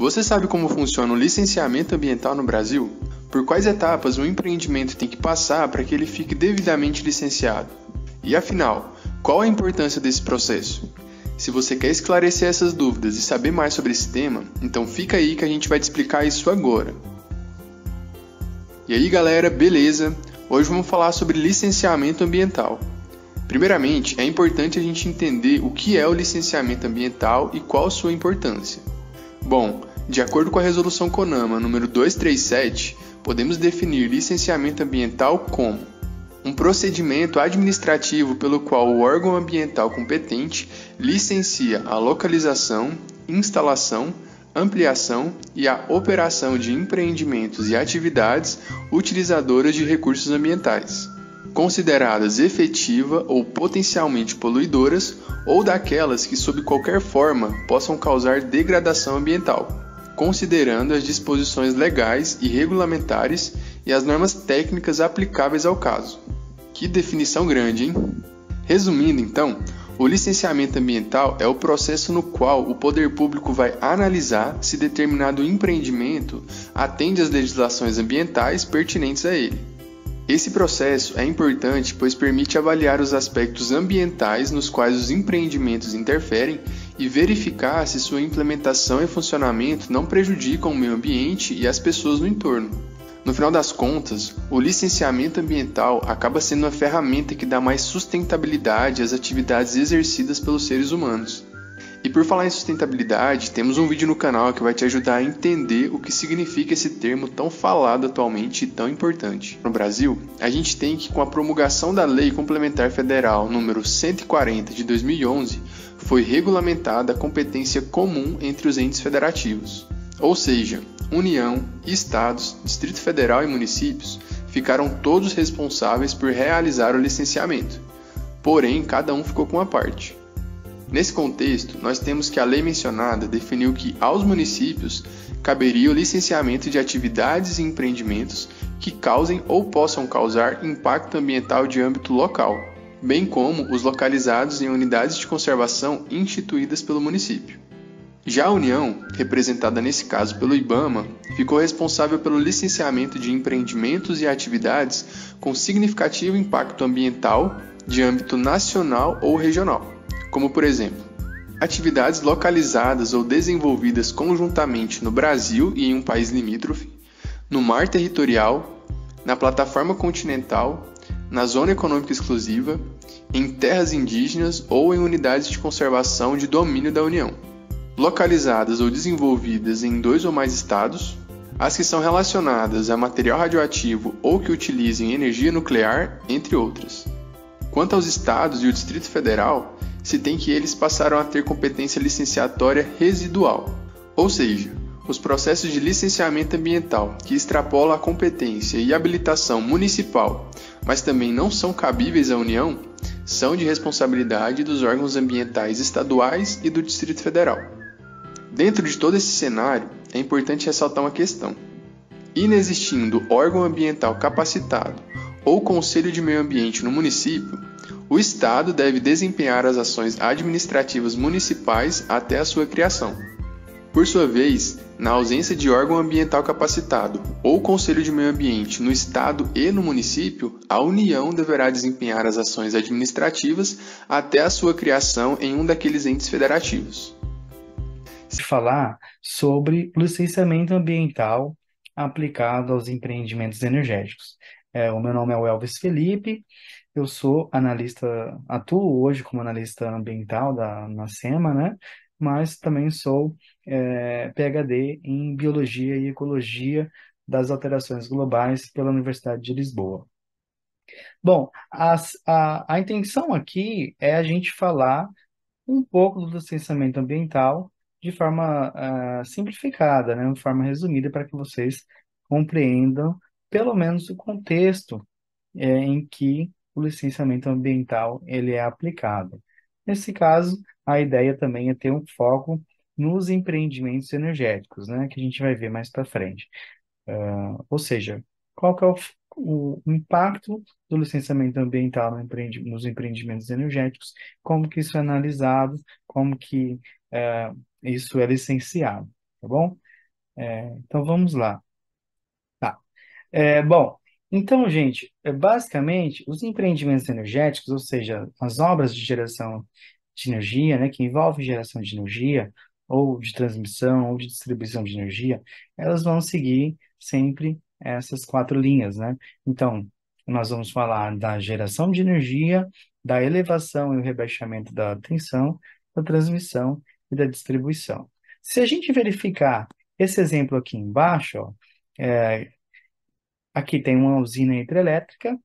Você sabe como funciona o licenciamento ambiental no Brasil? Por quais etapas um empreendimento tem que passar para que ele fique devidamente licenciado? E afinal, qual a importância desse processo? Se você quer esclarecer essas dúvidas e saber mais sobre esse tema, então fica aí que a gente vai te explicar isso agora. E aí galera, beleza? Hoje vamos falar sobre licenciamento ambiental. Primeiramente, é importante a gente entender o que é o licenciamento ambiental e qual sua importância. Bom, de acordo com a resolução CONAMA número 237, podemos definir licenciamento ambiental como um procedimento administrativo pelo qual o órgão ambiental competente licencia a localização, instalação, ampliação e a operação de empreendimentos e atividades utilizadoras de recursos ambientais consideradas efetiva ou potencialmente poluidoras ou daquelas que, sob qualquer forma, possam causar degradação ambiental, considerando as disposições legais e regulamentares e as normas técnicas aplicáveis ao caso. Que definição grande, hein? Resumindo, então, o licenciamento ambiental é o processo no qual o poder público vai analisar se determinado empreendimento atende às legislações ambientais pertinentes a ele. Esse processo é importante pois permite avaliar os aspectos ambientais nos quais os empreendimentos interferem e verificar se sua implementação e funcionamento não prejudicam o meio ambiente e as pessoas no entorno. No final das contas, o licenciamento ambiental acaba sendo uma ferramenta que dá mais sustentabilidade às atividades exercidas pelos seres humanos. E por falar em sustentabilidade, temos um vídeo no canal que vai te ajudar a entender o que significa esse termo tão falado atualmente e tão importante. No Brasil, a gente tem que, com a promulgação da Lei Complementar Federal número 140 de 2011, foi regulamentada a competência comum entre os entes federativos. Ou seja, União, Estados, Distrito Federal e municípios ficaram todos responsáveis por realizar o licenciamento. Porém, cada um ficou com uma parte. Nesse contexto, nós temos que a lei mencionada definiu que aos municípios caberia o licenciamento de atividades e empreendimentos que causem ou possam causar impacto ambiental de âmbito local, bem como os localizados em unidades de conservação instituídas pelo município. Já a União, representada nesse caso pelo IBAMA, ficou responsável pelo licenciamento de empreendimentos e atividades com significativo impacto ambiental de âmbito nacional ou regional como por exemplo, atividades localizadas ou desenvolvidas conjuntamente no Brasil e em um país limítrofe, no mar territorial, na plataforma continental, na zona econômica exclusiva, em terras indígenas ou em unidades de conservação de domínio da União, localizadas ou desenvolvidas em dois ou mais estados, as que são relacionadas a material radioativo ou que utilizem energia nuclear, entre outras. Quanto aos estados e o Distrito Federal, se tem que eles passaram a ter competência licenciatória residual, ou seja, os processos de licenciamento ambiental que extrapolam a competência e habilitação municipal, mas também não são cabíveis à União, são de responsabilidade dos órgãos ambientais estaduais e do Distrito Federal. Dentro de todo esse cenário, é importante ressaltar uma questão. Inexistindo órgão ambiental capacitado ou conselho de meio ambiente no município, o Estado deve desempenhar as ações administrativas municipais até a sua criação. Por sua vez, na ausência de órgão ambiental capacitado ou Conselho de Meio Ambiente no Estado e no município, a União deverá desempenhar as ações administrativas até a sua criação em um daqueles entes federativos. Se falar sobre licenciamento ambiental aplicado aos empreendimentos energéticos. É, o meu nome é Elvis Felipe eu sou analista, atuo hoje como analista ambiental da NACEMA, né? Mas também sou é, eh, PhD em Biologia e Ecologia das Alterações Globais pela Universidade de Lisboa. Bom, as, a, a intenção aqui é a gente falar um pouco do licenciamento ambiental de forma uh, simplificada, né? de forma resumida, para que vocês compreendam pelo menos o contexto é, em que o licenciamento ambiental ele é aplicado. Nesse caso, a ideia também é ter um foco nos empreendimentos energéticos, né, que a gente vai ver mais para frente. Uh, ou seja, qual que é o, o impacto do licenciamento ambiental no empreendi nos empreendimentos energéticos, como que isso é analisado, como que uh, isso é licenciado, tá bom? É, então vamos lá. Tá. É, bom, então, gente, é basicamente, os empreendimentos energéticos, ou seja, as obras de geração de energia, né, que envolvem geração de energia, ou de transmissão, ou de distribuição de energia, elas vão seguir sempre essas quatro linhas, né? Então, nós vamos falar da geração de energia, da elevação e o rebaixamento da tensão, da transmissão e da distribuição. Se a gente verificar esse exemplo aqui embaixo, ó, é, Aqui tem uma usina hidrelétrica,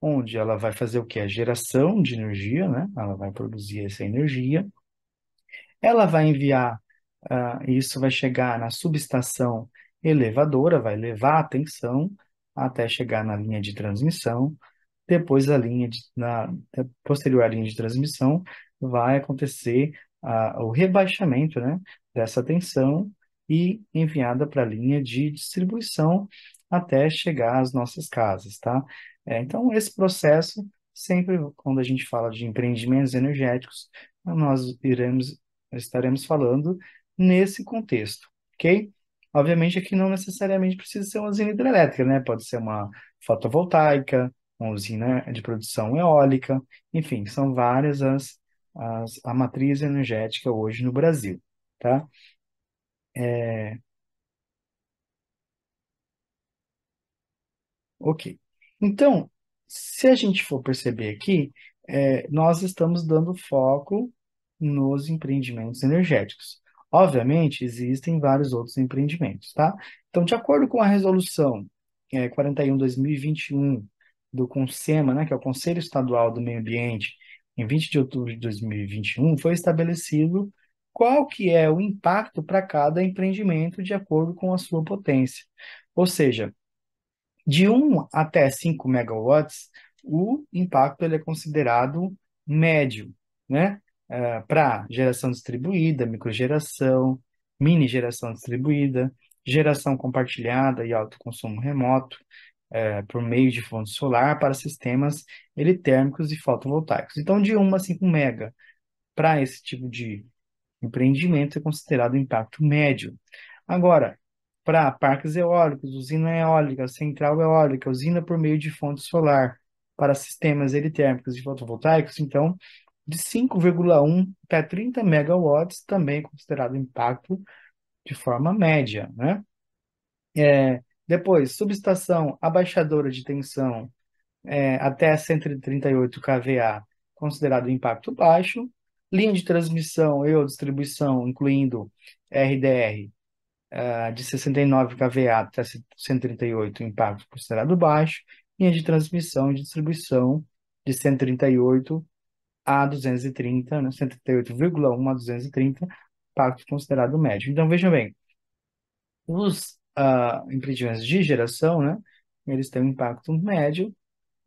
onde ela vai fazer o que? A geração de energia, né? Ela vai produzir essa energia. Ela vai enviar, uh, isso vai chegar na subestação elevadora, vai levar a tensão até chegar na linha de transmissão. Depois a linha de, na é, posterior à linha de transmissão vai acontecer uh, o rebaixamento, né, dessa tensão e enviada para a linha de distribuição, até chegar às nossas casas, tá? É, então, esse processo, sempre quando a gente fala de empreendimentos energéticos, nós iremos, estaremos falando nesse contexto, ok? Obviamente, aqui não necessariamente precisa ser uma usina hidrelétrica, né? Pode ser uma fotovoltaica, uma usina de produção eólica, enfim, são várias as, as a matriz energética hoje no Brasil, tá? É, Ok. Então, se a gente for perceber aqui, é, nós estamos dando foco nos empreendimentos energéticos. Obviamente, existem vários outros empreendimentos, tá? Então, de acordo com a resolução é, 41-2021 do CONSEMA, né, que é o Conselho Estadual do Meio Ambiente, em 20 de outubro de 2021, foi estabelecido qual que é o impacto para cada empreendimento de acordo com a sua potência. Ou seja, de 1 até 5 megawatts, o impacto ele é considerado médio, né? Uh, é, para geração distribuída, microgeração, mini geração distribuída, geração compartilhada e alto consumo remoto uh, por meio de fonte solar para sistemas eletérmicos e fotovoltaicos. Então, de 1 a 5 mega para esse tipo de empreendimento é considerado impacto médio. Agora, para parques eólicos, usina eólica, central eólica, usina por meio de fonte solar, para sistemas térmicos e fotovoltaicos, então, de 5,1 até 30 megawatts, também é considerado impacto de forma média, né? É, depois, subestação abaixadora de tensão é, até 138 kVA, considerado impacto baixo. Linha de transmissão e ou distribuição, incluindo RDR, eh, de 69 kVA até 138, o impacto considerado baixo, linhas de transmissão e distribuição de 138 a 230, né, 138,1 a 230, impacto considerado médio. Então, vejam bem, os uh, ah, empreendimentos de geração, né, eles têm um impacto médio,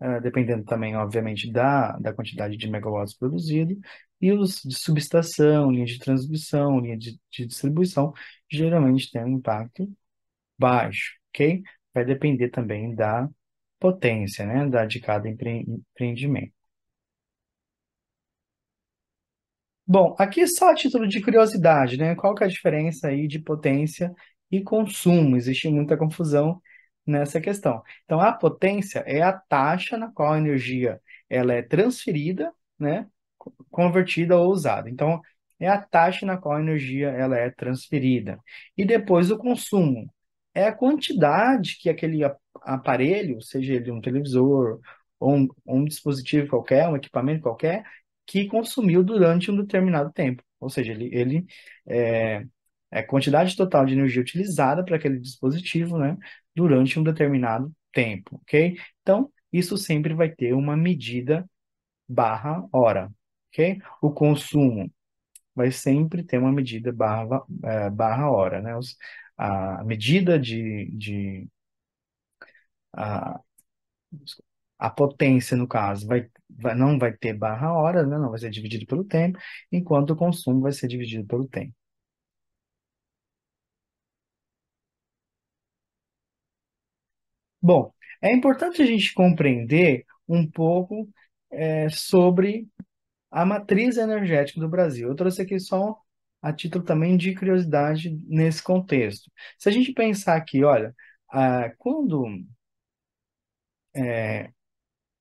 ah, dependendo também, obviamente, da, da quantidade de megawatts produzido, e os de subestação, linha de transmissão, linha de, de distribuição, geralmente tem um impacto baixo, ok? Vai depender também da potência, né, da, de cada empre, empreendimento. Bom, aqui é só a título de curiosidade, né? Qual que é a diferença aí de potência e consumo? Existe muita confusão nessa questão. Então, a potência é a taxa na qual a energia ela é transferida, né, convertida ou usada. Então, é a taxa na qual a energia ela é transferida. E depois o consumo é a quantidade que aquele aparelho, seja ele um televisor ou um, um dispositivo qualquer, um equipamento qualquer, que consumiu durante um determinado tempo. Ou seja, ele, ele é, é a quantidade total de energia utilizada para aquele dispositivo, né? durante um determinado tempo, ok? Então, isso sempre vai ter uma medida barra hora, ok? O consumo vai sempre ter uma medida barra, é, barra hora, né? a medida de, de a, a potência, no caso, vai, vai, não vai ter barra hora, né? não vai ser dividido pelo tempo, enquanto o consumo vai ser dividido pelo tempo. Bom, é importante a gente compreender um pouco é, sobre a matriz energética do Brasil. Eu trouxe aqui só a título também de curiosidade nesse contexto. Se a gente pensar aqui, olha, quando é,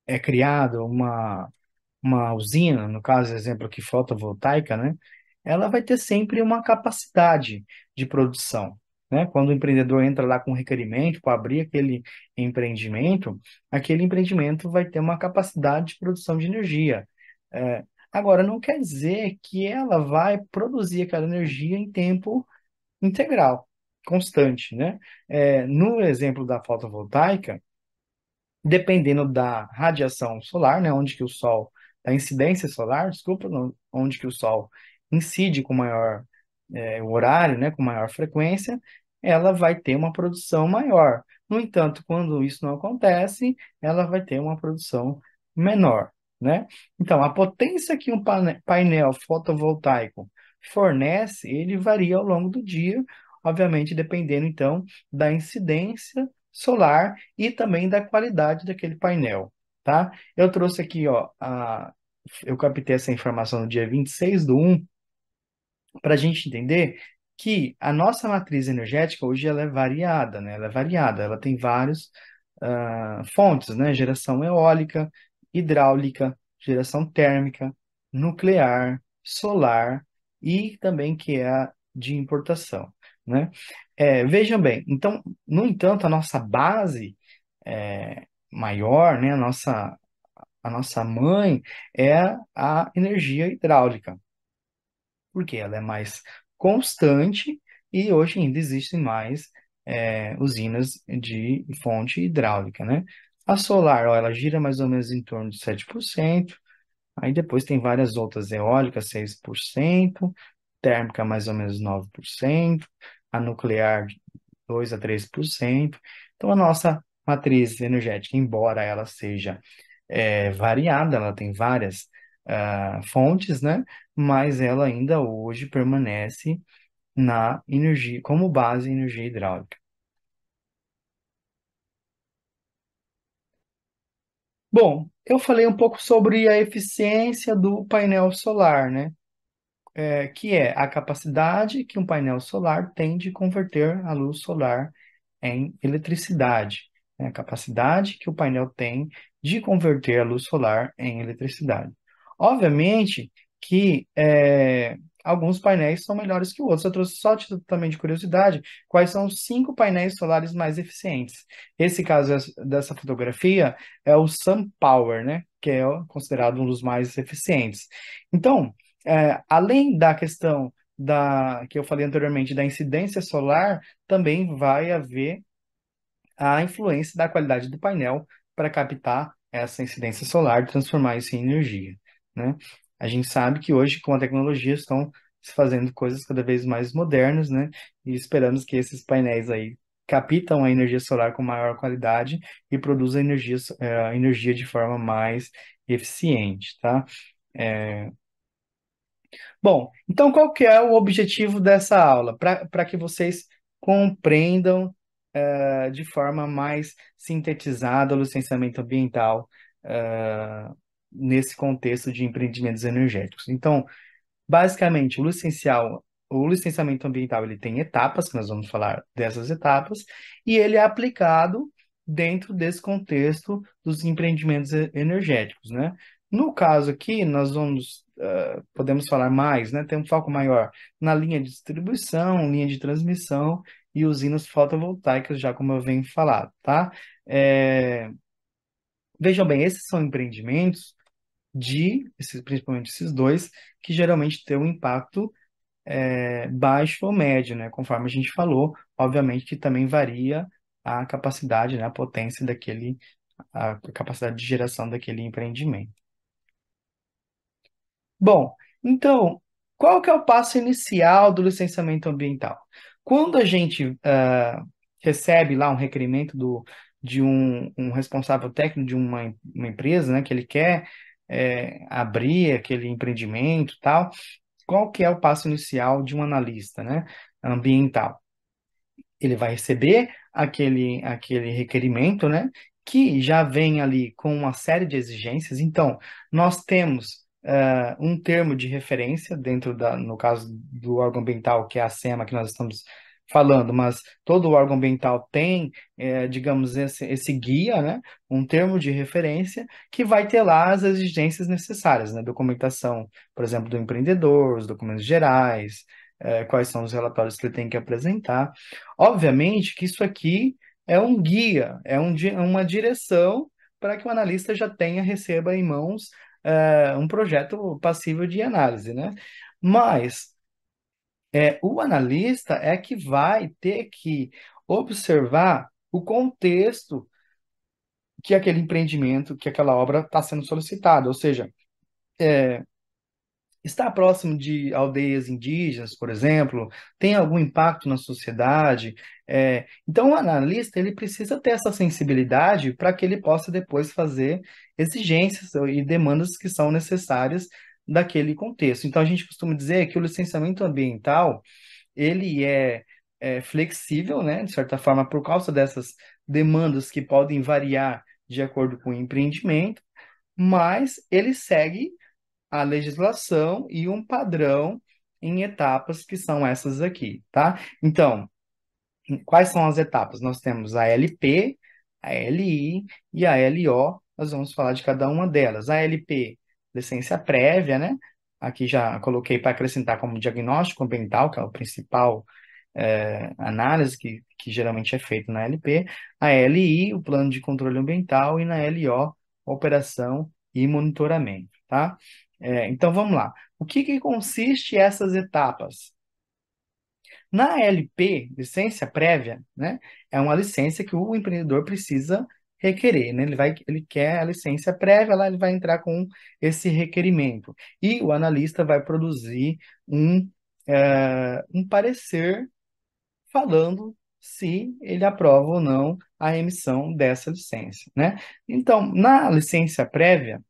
é criada uma, uma usina, no caso, exemplo aqui, fotovoltaica, né? Ela vai ter sempre uma capacidade de produção. Né? Quando o empreendedor entra lá com requerimento para abrir aquele empreendimento, aquele empreendimento vai ter uma capacidade de produção de energia. É, agora, não quer dizer que ela vai produzir aquela energia em tempo integral, constante. Né? É, no exemplo da fotovoltaica, dependendo da radiação solar, né, onde que o sol, da incidência solar, desculpa, onde que o sol incide com maior é, o horário, né, com maior frequência, ela vai ter uma produção maior. No entanto, quando isso não acontece, ela vai ter uma produção menor, né? Então, a potência que um painel fotovoltaico fornece, ele varia ao longo do dia, obviamente dependendo então da incidência solar e também da qualidade daquele painel, tá? Eu trouxe aqui, ó, a eu captei essa informação no dia 26 do 1 para a gente entender que a nossa matriz energética hoje ela é variada, né? Ela é variada, ela tem várias uh, ah, fontes, né? Geração eólica, hidráulica, geração térmica, nuclear, solar e também que é a de importação, né? É, vejam bem, então, no entanto, a nossa base é, maior, né? A nossa, a nossa mãe é a energia hidráulica, porque ela é mais constante e hoje ainda existem mais é, usinas de fonte hidráulica, né? A solar, ó, ela gira mais ou menos em torno de 7%, aí depois tem várias outras eólicas, 6%, térmica mais ou menos 9%, a nuclear 2 a 3%. Então a nossa matriz energética, embora ela seja é, variada, ela tem várias uh, fontes, né? mas ela ainda hoje permanece na energia como base em energia hidráulica. Bom, eu falei um pouco sobre a eficiência do painel solar, né? É, que é a capacidade que um painel solar tem de converter a luz solar em eletricidade. Né? A capacidade que o painel tem de converter a luz solar em eletricidade. Obviamente que é, alguns painéis são melhores que outros. Eu trouxe só título também de curiosidade, quais são os cinco painéis solares mais eficientes. Esse caso é, dessa fotografia é o Sun Power, né? Que é considerado um dos mais eficientes. Então, é, além da questão da que eu falei anteriormente da incidência solar, também vai haver a influência da qualidade do painel para captar essa incidência solar, transformar isso em energia. Né? A gente sabe que hoje, com a tecnologia, estão se fazendo coisas cada vez mais modernas, né? E esperamos que esses painéis aí captam a energia solar com maior qualidade e produzam energia, é, energia de forma mais eficiente, tá? É... Bom, então qual que é o objetivo dessa aula? Para que vocês compreendam é, de forma mais sintetizada o licenciamento ambiental é, nesse contexto de empreendimentos energéticos. Então, basicamente, o licencial, o licenciamento ambiental, ele tem etapas, que nós vamos falar dessas etapas, e ele é aplicado dentro desse contexto dos empreendimentos energéticos, né? No caso aqui, nós vamos uh, podemos falar mais, né? Tem um foco maior na linha de distribuição, linha de transmissão e usinas fotovoltaicas, já como eu venho falar, tá? É... Vejam bem, esses são empreendimentos de, esses, principalmente esses dois, que geralmente tem um impacto é, baixo ou médio, né? Conforme a gente falou, obviamente que também varia a capacidade, né? a potência daquele, a capacidade de geração daquele empreendimento. Bom, então, qual que é o passo inicial do licenciamento ambiental? Quando a gente uh, recebe lá um requerimento do, de um, um responsável técnico de uma, uma, empresa, né, que ele quer é, abrir aquele empreendimento tal, qual que é o passo inicial de um analista né, ambiental? Ele vai receber aquele, aquele requerimento, né? Que já vem ali com uma série de exigências. Então, nós temos Uh, um termo de referência dentro da, no caso do órgão ambiental, que é a SEMA, que nós estamos falando, mas todo órgão ambiental tem, é, digamos, esse, esse guia, né, um termo de referência que vai ter lá as exigências necessárias, né, documentação, por exemplo, do empreendedor, os documentos gerais, é, quais são os relatórios que ele tem que apresentar. Obviamente que isso aqui é um guia, é um, uma direção para que o analista já tenha, receba em mãos é, um projeto passível de análise, né? Mas é, o analista é que vai ter que observar o contexto que aquele empreendimento, que aquela obra está sendo solicitada. Ou seja, é, está próximo de aldeias indígenas, por exemplo, tem algum impacto na sociedade. É, então, o analista ele precisa ter essa sensibilidade para que ele possa depois fazer exigências e demandas que são necessárias daquele contexto. Então a gente costuma dizer que o licenciamento ambiental ele é, é flexível, né, de certa forma, por causa dessas demandas que podem variar de acordo com o empreendimento, mas ele segue a legislação e um padrão em etapas que são essas aqui, tá? Então, quais são as etapas? Nós temos a LP, a LI e a LO. Nós vamos falar de cada uma delas. A LP Licença prévia, né? Aqui já coloquei para acrescentar como diagnóstico ambiental, que é o principal é, análise que, que geralmente é feito na LP, a LI, o plano de controle ambiental, e na LO, operação e monitoramento, tá? É, então vamos lá. O que, que consiste essas etapas? Na LP, licença prévia, né, é uma licença que o empreendedor precisa requerer, né? Ele vai, ele quer a licença prévia, lá ele vai entrar com esse requerimento e o analista vai produzir um eh, um parecer falando se ele aprova ou não a emissão dessa licença, né? Então, na licença prévia,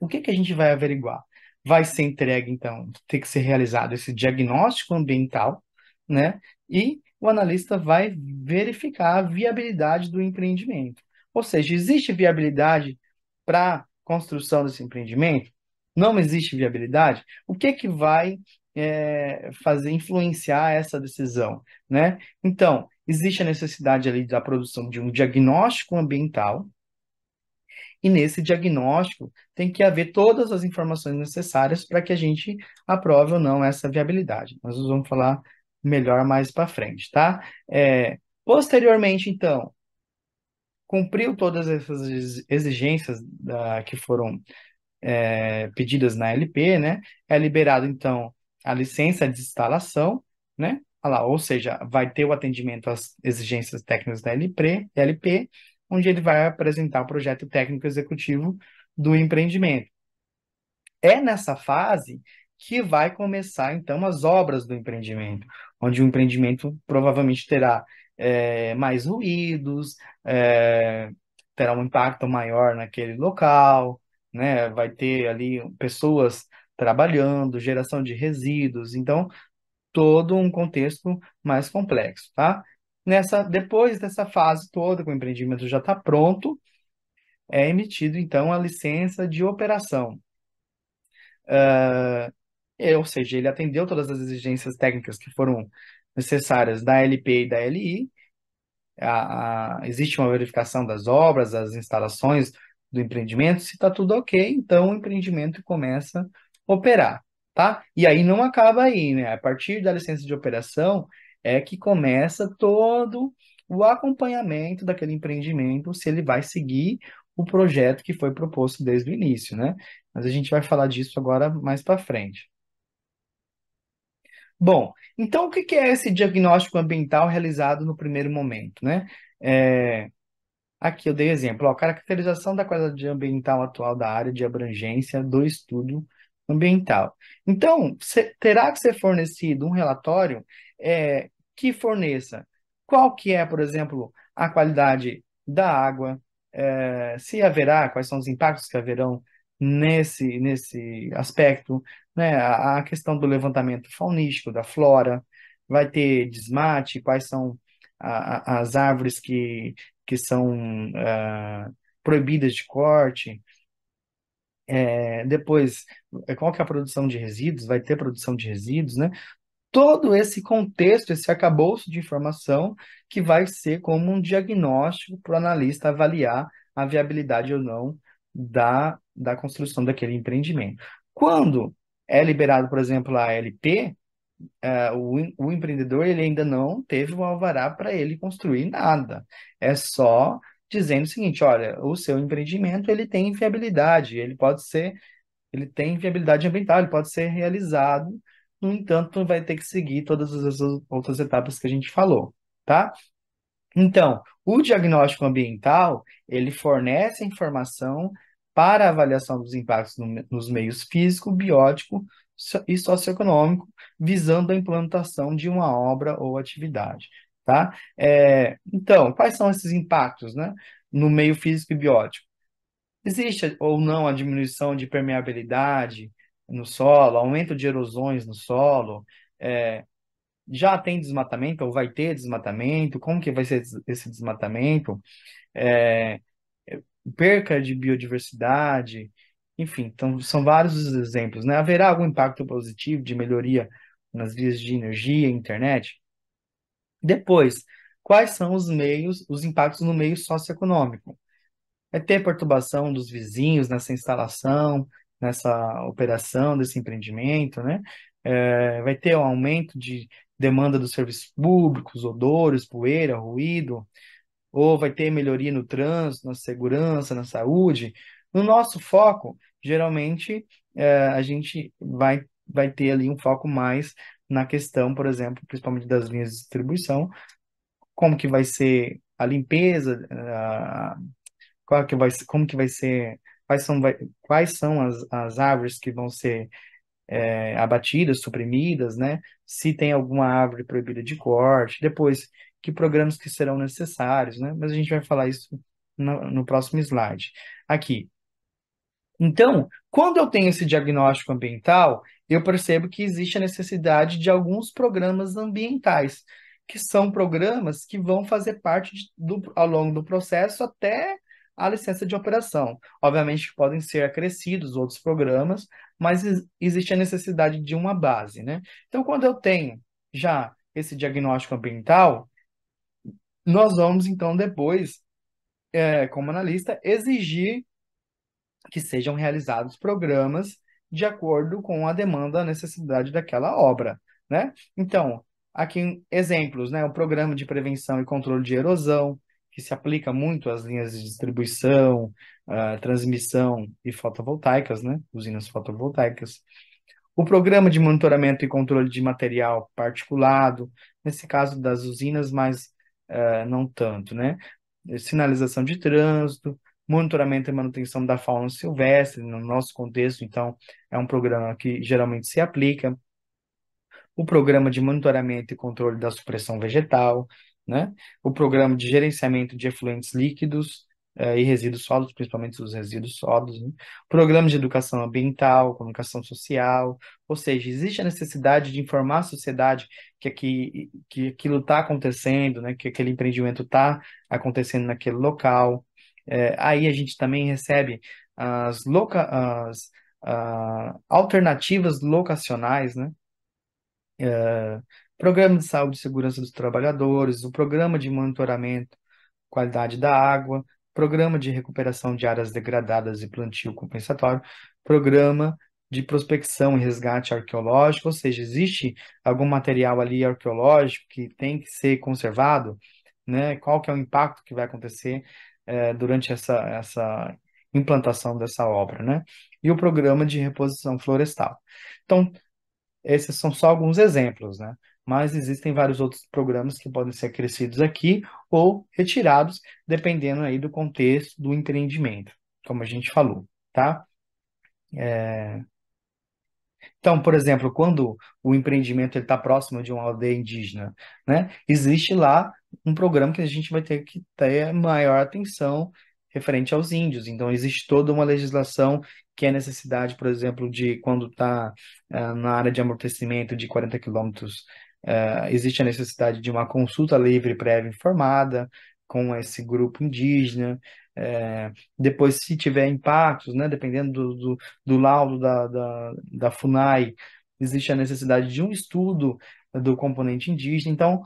o que que a gente vai averiguar? Vai ser entregue, então, tem que ser realizado esse diagnóstico ambiental, né? E o analista vai verificar a viabilidade do empreendimento. Ou seja, existe viabilidade para construção desse empreendimento? Não existe viabilidade? O que que vai é, fazer influenciar essa decisão, né? Então existe a necessidade ali da produção de um diagnóstico ambiental e nesse diagnóstico tem que haver todas as informações necessárias para que a gente aprove ou não essa viabilidade. Nós vamos falar melhor mais para frente, tá? É, posteriormente, então, cumpriu todas essas exigências da, que foram é, pedidas na LP, né? É liberado então a licença de instalação, né? lá, ou seja, vai ter o atendimento às exigências técnicas da LP, LP, onde ele vai apresentar o projeto técnico executivo do empreendimento. É nessa fase que vai começar então as obras do empreendimento, onde o empreendimento provavelmente terá é, mais ruídos, é, terá um impacto maior naquele local, né? Vai ter ali pessoas trabalhando, geração de resíduos, então todo um contexto mais complexo, tá? Nessa, depois dessa fase toda, que o empreendimento já está pronto, é emitido então a licença de operação. Uh, ou seja, ele atendeu todas as exigências técnicas que foram necessárias da LP e da LI. A, a, existe uma verificação das obras, das instalações, do empreendimento. Se está tudo ok, então o empreendimento começa a operar, tá? E aí não acaba aí, né? A partir da licença de operação é que começa todo o acompanhamento daquele empreendimento, se ele vai seguir o projeto que foi proposto desde o início, né? Mas a gente vai falar disso agora mais para frente. Bom, então o que é esse diagnóstico ambiental realizado no primeiro momento, né? É... Aqui eu dei exemplo, ó, caracterização da qualidade ambiental atual da área de abrangência do estudo ambiental. Então, terá que ser fornecido um relatório é, que forneça qual que é, por exemplo, a qualidade da água, é, se haverá, quais são os impactos que haverão nesse, nesse aspecto, né? A, a questão do levantamento faunístico, da flora, vai ter desmate, quais são a, a, as árvores que, que são uh, proibidas de corte. É, depois, eh, qual que é a produção de resíduos? Vai ter produção de resíduos, né? todo esse contexto, esse arcabouço de informação que vai ser como um diagnóstico para o analista avaliar a viabilidade ou não da, da construção daquele empreendimento. Quando é liberado, por exemplo, a LP, é, o, o empreendedor ele ainda não teve um alvará para ele construir nada. É só dizendo o seguinte, olha, o seu empreendimento ele tem viabilidade, ele pode ser, ele tem viabilidade ambiental, ele pode ser realizado, no entanto, vai ter que seguir todas as outras etapas que a gente falou, tá? Então, o diagnóstico ambiental, ele fornece informação para a avaliação dos impactos no, nos meios físico, biótico e socioeconômico, visando a implantação de uma obra ou atividade. Tá? É, então, quais são esses impactos né, no meio físico e biótico? Existe ou não a diminuição de permeabilidade no solo, aumento de erosões no solo? É, já tem desmatamento ou vai ter desmatamento? Como que vai ser esse desmatamento? É, perca de biodiversidade, enfim, então são vários os exemplos, né? Haverá algum impacto positivo de melhoria nas vias de energia e internet? Depois, quais são os meios, os impactos no meio socioeconômico? É ter perturbação dos vizinhos nessa instalação, nessa operação desse empreendimento, né? É, vai ter um aumento de demanda dos serviços públicos, odores, poeira, ruído, ou vai ter melhoria no trânsito, na segurança, na saúde. No nosso foco, geralmente, é, a gente vai, vai ter ali um foco mais na questão, por exemplo, principalmente das linhas de distribuição, como que vai ser a limpeza, eh, a, qual que vai, como que vai ser, quais são, vai, quais são as, as árvores que vão ser é, abatidas, suprimidas, né? Se tem alguma árvore proibida de corte, depois que programas que serão necessários, né? Mas a gente vai falar isso no, no próximo slide. Aqui. Então, quando eu tenho esse diagnóstico ambiental, eu percebo que existe a necessidade de alguns programas ambientais, que são programas que vão fazer parte de, do, ao longo do processo até a licença de operação. Obviamente podem ser acrescidos outros programas, mas existe a necessidade de uma base, né? Então, quando eu tenho já esse diagnóstico ambiental, nós vamos então depois, é, como analista, exigir que sejam realizados programas de acordo com a demanda, a necessidade daquela obra, né? Então, aqui exemplos, né? O programa de prevenção e controle de erosão, que se aplica muito às linhas de distribuição, uh, transmissão e fotovoltaicas, né? Usinas fotovoltaicas. O programa de monitoramento e controle de material particulado, nesse caso das usinas, mais uh, não tanto, né? Sinalização de trânsito, monitoramento e manutenção da fauna silvestre, no nosso contexto, então, é um programa que geralmente se aplica. O programa de monitoramento e controle da supressão vegetal, né? O programa de gerenciamento de efluentes líquidos, é, e resíduos sólidos, principalmente os resíduos sólidos, né? programas de educação ambiental, comunicação social, ou seja, existe a necessidade de informar a sociedade que, aqui, que aquilo está acontecendo, né? que aquele empreendimento está acontecendo naquele local. É, aí a gente também recebe as, loca as uh, alternativas locacionais, né? Uh, programa de saúde e segurança dos trabalhadores, o programa de monitoramento qualidade da água, Programa de Recuperação de Áreas Degradadas e Plantio Compensatório, Programa de Prospecção e Resgate Arqueológico, ou seja, existe algum material ali arqueológico que tem que ser conservado, né? qual que é o impacto que vai acontecer eh, durante essa, essa implantação dessa obra, né? e o Programa de Reposição Florestal. Então, esses são só alguns exemplos, né? mas existem vários outros programas que podem ser acrescidos aqui ou retirados, dependendo aí do contexto do empreendimento, como a gente falou, tá? É... Então, por exemplo, quando o empreendimento está próximo de uma aldeia indígena, né, existe lá um programa que a gente vai ter que ter maior atenção referente aos índios. Então, existe toda uma legislação que é necessidade, por exemplo, de quando está uh, eh, na área de amortecimento de 40 quilômetros Uh, existe a necessidade de uma consulta livre, prévia informada com esse grupo indígena. Uh, depois, se tiver impactos, né, dependendo do, do, do laudo da, da, da, FUNAI, existe a necessidade de um estudo do componente indígena. Então,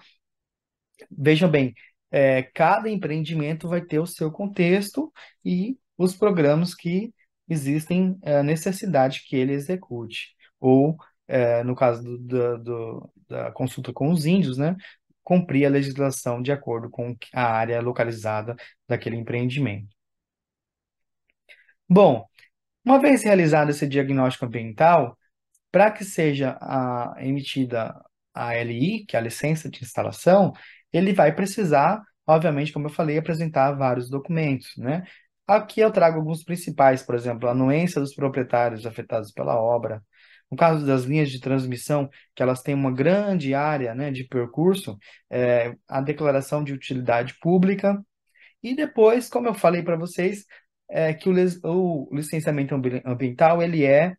vejam bem, é, cada empreendimento vai ter o seu contexto e os programas que existem a eh, necessidade que ele execute ou é, no caso do, do, do, da consulta com os índios, né, cumprir a legislação de acordo com a área localizada daquele empreendimento. Bom, uma vez realizado esse diagnóstico ambiental, para que seja a, emitida a LI, que é a licença de instalação, ele vai precisar, obviamente, como eu falei, apresentar vários documentos, né? Aqui eu trago alguns principais, por exemplo, a anuência dos proprietários afetados pela obra, no caso das linhas de transmissão, que elas têm uma grande área né, de percurso, é, a declaração de utilidade pública. E depois, como eu falei para vocês, é que o, o licenciamento ambiental ele é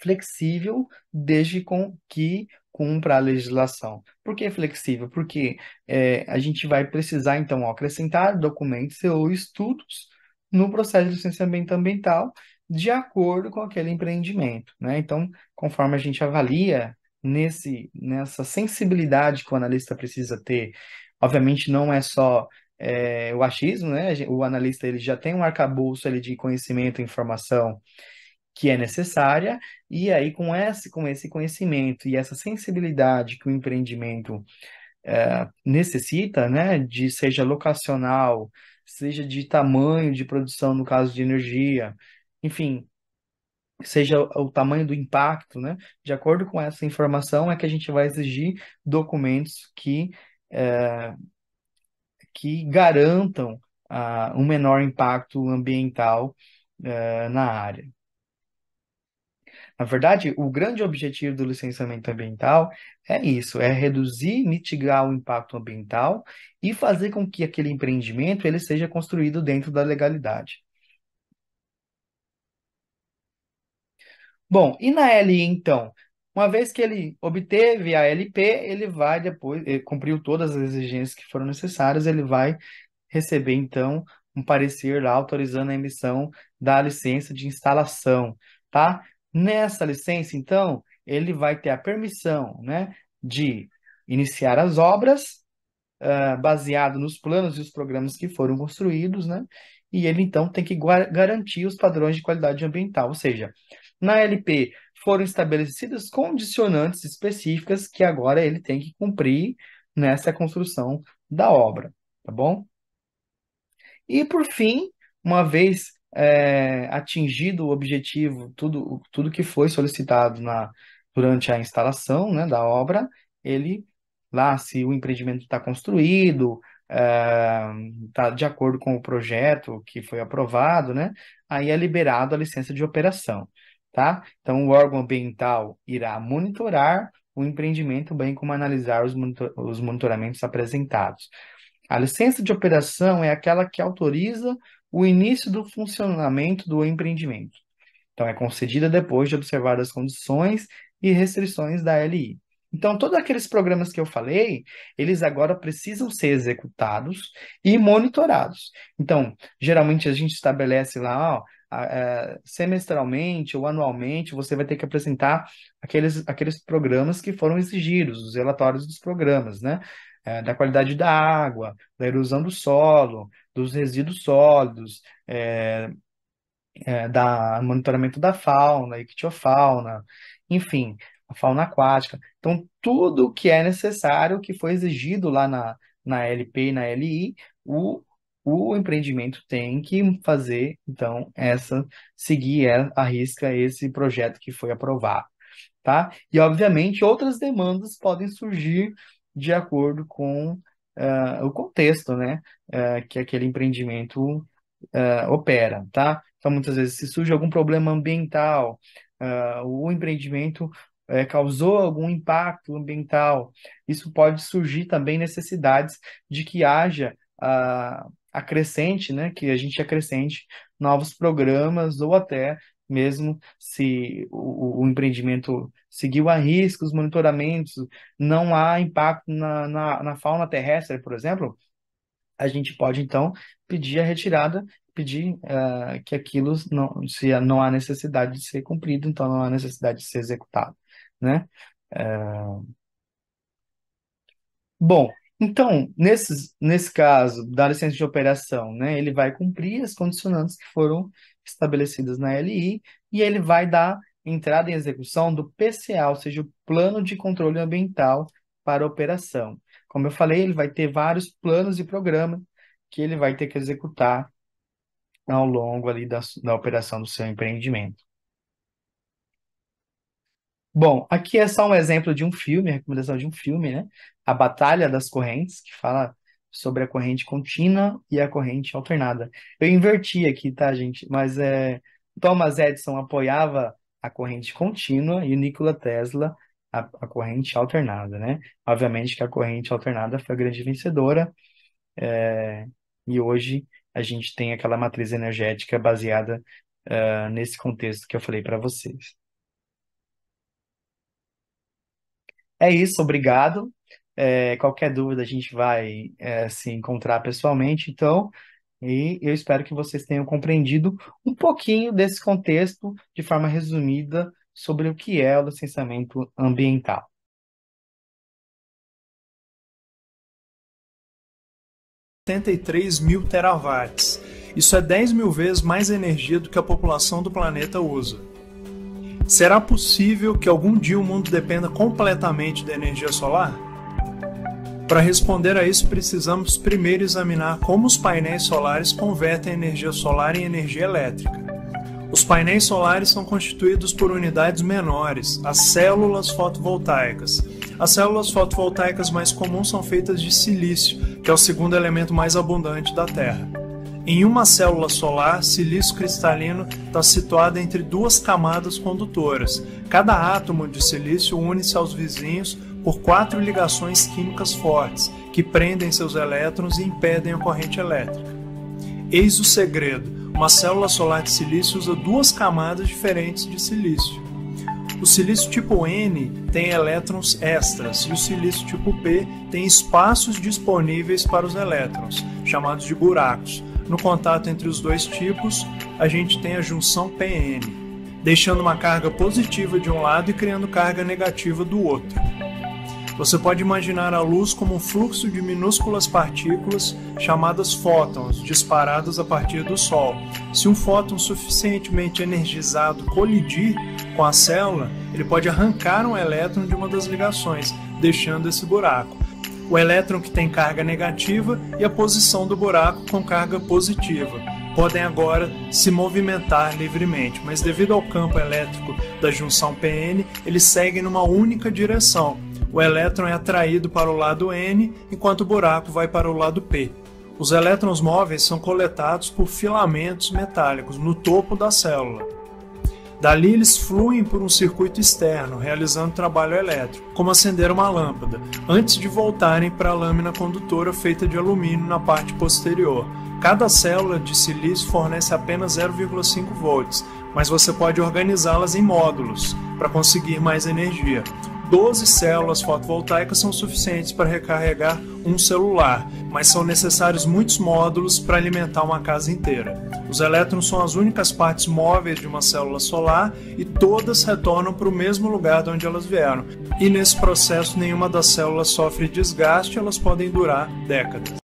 flexível desde com que cumpra a legislação. Por que flexível? Porque é, a gente vai precisar, então, acrescentar documentos ou estudos no processo de licenciamento ambiental de acordo com aquele empreendimento. Né? Então, conforme a gente avalia nesse, nessa sensibilidade que o analista precisa ter, obviamente não é só é, o achismo, né? o analista ele já tem um arcabouço ali, de conhecimento e informação que é necessária, e aí com esse, com esse conhecimento e essa sensibilidade que o empreendimento é, necessita, né, de seja locacional, seja de tamanho de produção, no caso de energia, enfim, seja o tamanho do impacto, né? De acordo com essa informação é que a gente vai exigir documentos que, é, que garantam uh, um menor impacto ambiental uh, na área. Na verdade, o grande objetivo do licenciamento ambiental é isso, é reduzir, mitigar o impacto ambiental e fazer com que aquele empreendimento ele seja construído dentro da legalidade. Bom, e na LI então? Uma vez que ele obteve a LP, ele vai depois, ele eh, cumpriu todas as exigências que foram necessárias, ele vai receber então um parecer lá autorizando a emissão da licença de instalação, tá? Nessa licença, então, ele vai ter a permissão, né, de iniciar as obras uh, baseado nos planos e os programas que foram construídos, né? E ele então tem que garantir os padrões de qualidade ambiental, ou seja, na LP foram estabelecidas condicionantes específicas que agora ele tem que cumprir nessa construção da obra, tá bom? E por fim, uma vez é, atingido o objetivo, tudo, tudo que foi solicitado na, durante a instalação né, da obra, ele lá, se o empreendimento está construído, está é, de acordo com o projeto que foi aprovado, né? Aí é liberado a licença de operação tá? Então, o órgão ambiental irá monitorar o empreendimento, bem como analisar os, monitor os monitoramentos apresentados. A licença de operação é aquela que autoriza o início do funcionamento do empreendimento. Então, é concedida depois de observar as condições e restrições da LI. Então, todos aqueles programas que eu falei, eles agora precisam ser executados e monitorados. Então, geralmente a gente estabelece lá, ó, é, semestralmente ou anualmente, você vai ter que apresentar aqueles, aqueles programas que foram exigidos, os relatórios dos programas, né? É, da qualidade da água, da erosão do solo, dos resíduos sólidos, é, é, da monitoramento da fauna, ictiofauna, enfim, a fauna aquática. Então, tudo que é necessário, que foi exigido lá na, na LP e na LI, o o empreendimento tem que fazer, então, essa, seguir a é, risca esse projeto que foi aprovado, tá? E, obviamente, outras demandas podem surgir de acordo com uh, o contexto, né, uh, que aquele empreendimento uh, opera, tá? Então, muitas vezes, se surge algum problema ambiental, o empreendimento causou algum impacto ambiental. Isso pode surgir também necessidades de que haja ah, acrescente, né, que a gente acrescente novos programas ou até mesmo se o, o empreendimento seguiu a risco, os monitoramentos, não há impacto na, na, na fauna terrestre, por exemplo, a gente pode então pedir a retirada, pedir uh, que aquilo não, se não há necessidade de ser cumprido, então não há necessidade de ser executado, né? Uh... Bom, então, nesse caso da licença de operação, né, ele vai cumprir as condicionantes que foram estabelecidas na LI e ele vai dar entrada em execução do PCA, ou seja, o Plano de Controle Ambiental para a Operação. Como eu falei, ele vai ter vários planos e programas que ele vai ter que executar ao longo ali da, da operação do seu empreendimento. Bom, aqui é só um exemplo de um filme, a recomendação de um filme, né? A Batalha das Correntes, que fala sobre a corrente contínua e a corrente alternada. Eu inverti aqui, tá, gente? Mas é, Thomas Edison apoiava a corrente contínua e Nikola Tesla a, a corrente alternada, né? Obviamente que a corrente alternada foi a grande vencedora é, e hoje a gente tem aquela matriz energética baseada uh, nesse contexto que eu falei para vocês. É isso, obrigado. É, qualquer dúvida a gente vai é, se encontrar pessoalmente, então, e eu espero que vocês tenham compreendido um pouquinho desse contexto de forma resumida sobre o que é o licenciamento ambiental. mil terawatts. Isso é 10 mil vezes mais energia do que a população do planeta usa. Será possível que algum dia o mundo dependa completamente da energia solar? Para responder a isso, precisamos primeiro examinar como os painéis solares convertem a energia solar em energia elétrica. Os painéis solares são constituídos por unidades menores, as células fotovoltaicas. As células fotovoltaicas mais comuns são feitas de silício, que é o segundo elemento mais abundante da Terra. Em uma célula solar, silício cristalino está situado entre duas camadas condutoras. Cada átomo de silício une-se aos vizinhos por quatro ligações químicas fortes, que prendem seus elétrons e impedem a corrente elétrica. Eis o segredo: uma célula solar de silício usa duas camadas diferentes de silício. O silício tipo N tem elétrons extras e o silício tipo P tem espaços disponíveis para os elétrons, chamados de buracos, no contato entre os dois tipos, a gente tem a junção PN, deixando uma carga positiva de um lado e criando carga negativa do outro. Você pode imaginar a luz como um fluxo de minúsculas partículas chamadas fótons, disparadas a partir do Sol. Se um fóton suficientemente energizado colidir com a célula, ele pode arrancar um elétron de uma das ligações, deixando esse buraco o elétron que tem carga negativa e a posição do buraco com carga positiva. Podem agora se movimentar livremente, mas devido ao campo elétrico da junção PN, eles seguem numa única direção. O elétron é atraído para o lado N, enquanto o buraco vai para o lado P. Os elétrons móveis são coletados por filamentos metálicos no topo da célula. Dali eles fluem por um circuito externo, realizando trabalho elétrico, como acender uma lâmpada, antes de voltarem para a lâmina condutora feita de alumínio na parte posterior. Cada célula de silício fornece apenas 0,5 volts, mas você pode organizá-las em módulos para conseguir mais energia. 12 células fotovoltaicas são suficientes para recarregar um celular, mas são necessários muitos módulos para alimentar uma casa inteira. Os elétrons são as únicas partes móveis de uma célula solar e todas retornam para o mesmo lugar de onde elas vieram. E nesse processo, nenhuma das células sofre desgaste, elas podem durar décadas.